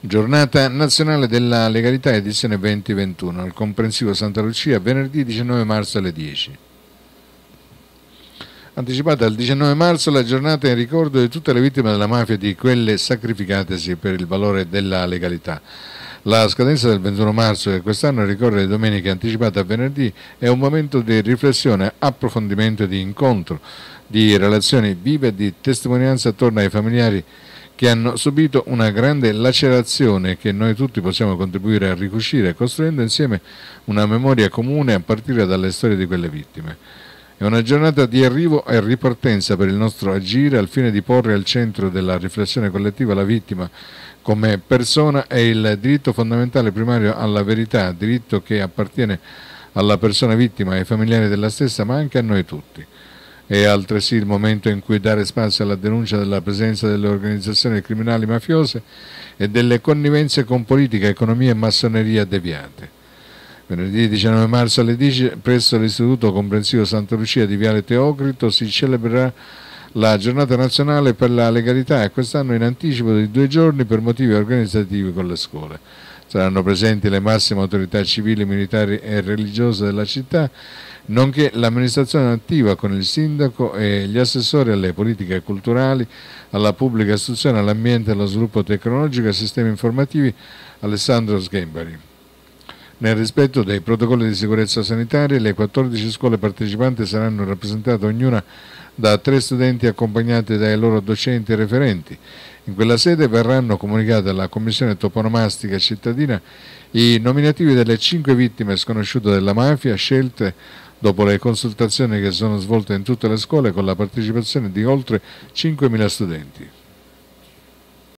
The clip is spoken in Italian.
Giornata nazionale della legalità edizione 2021 al comprensivo Santa Lucia venerdì 19 marzo alle 10. Anticipata al 19 marzo la giornata in ricordo di tutte le vittime della mafia e di quelle sacrificatesi per il valore della legalità. La scadenza del 21 marzo che quest'anno ricorre domeniche anticipate a venerdì è un momento di riflessione, approfondimento e di incontro, di relazioni vive e di testimonianza attorno ai familiari che hanno subito una grande lacerazione che noi tutti possiamo contribuire a ricucire costruendo insieme una memoria comune a partire dalle storie di quelle vittime. È una giornata di arrivo e ripartenza per il nostro agire al fine di porre al centro della riflessione collettiva la vittima come persona e il diritto fondamentale primario alla verità, diritto che appartiene alla persona vittima, e ai familiari della stessa, ma anche a noi tutti. È altresì il momento in cui dare spazio alla denuncia della presenza delle organizzazioni criminali mafiose e delle connivenze con politica, economia e massoneria deviate. Venerdì 19 marzo alle 10 presso l'Istituto Comprensivo Santa Lucia di Viale Teocrito si celebrerà la giornata nazionale per la legalità è quest'anno in anticipo di due giorni per motivi organizzativi con le scuole. Saranno presenti le massime autorità civili, militari e religiose della città, nonché l'amministrazione attiva con il sindaco e gli assessori alle politiche culturali, alla pubblica istruzione, all'ambiente, allo sviluppo tecnologico e ai sistemi informativi Alessandro Sghembari. Nel rispetto dei protocolli di sicurezza sanitaria, le 14 scuole partecipanti saranno rappresentate ognuna da tre studenti accompagnati dai loro docenti e referenti. In quella sede verranno comunicate alla Commissione Toponomastica Cittadina i nominativi delle cinque vittime sconosciute della mafia scelte dopo le consultazioni che sono svolte in tutte le scuole con la partecipazione di oltre 5.000 studenti.